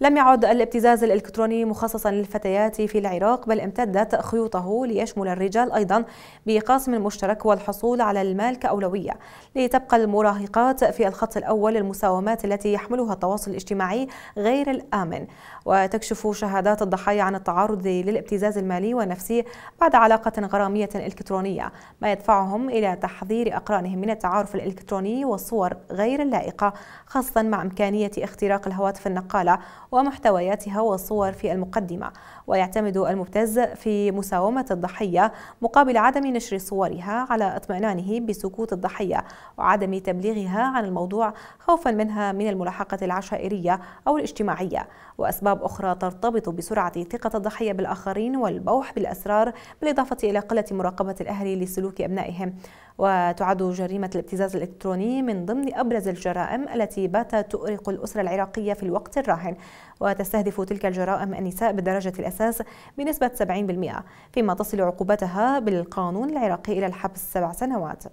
لم يعد الابتزاز الإلكتروني مخصصا للفتيات في العراق بل امتدت خيوطه ليشمل الرجال أيضا بقاسم مشترك والحصول على المال كأولوية لتبقى المراهقات في الخط الأول للمساومات التي يحملها التواصل الاجتماعي غير الآمن وتكشف شهادات الضحايا عن التعرض للابتزاز المالي والنفسي بعد علاقة غرامية إلكترونية ما يدفعهم إلى تحذير أقرانهم من التعارف الإلكتروني والصور غير اللائقة خاصة مع إمكانية اختراق الهواتف النقالة ومحتوياتها والصور في المقدمة ويعتمد المبتز في مساومة الضحية مقابل عدم نشر صورها على اطمئنانه بسكوت الضحية وعدم تبليغها عن الموضوع خوفا منها من الملاحقة العشائرية أو الاجتماعية وأسباب أخرى ترتبط بسرعة ثقة الضحية بالآخرين والبوح بالأسرار بالإضافة إلى قلة مراقبة الأهل لسلوك أبنائهم وتعد جريمة الابتزاز الإلكتروني من ضمن أبرز الجرائم التي باتت تؤرق الأسرة العراقية في الوقت الراهن وتستهدف تلك الجرائم النساء بدرجة الأساس بنسبة 70% فيما تصل عقوبتها بالقانون العراقي إلى الحبس سبع سنوات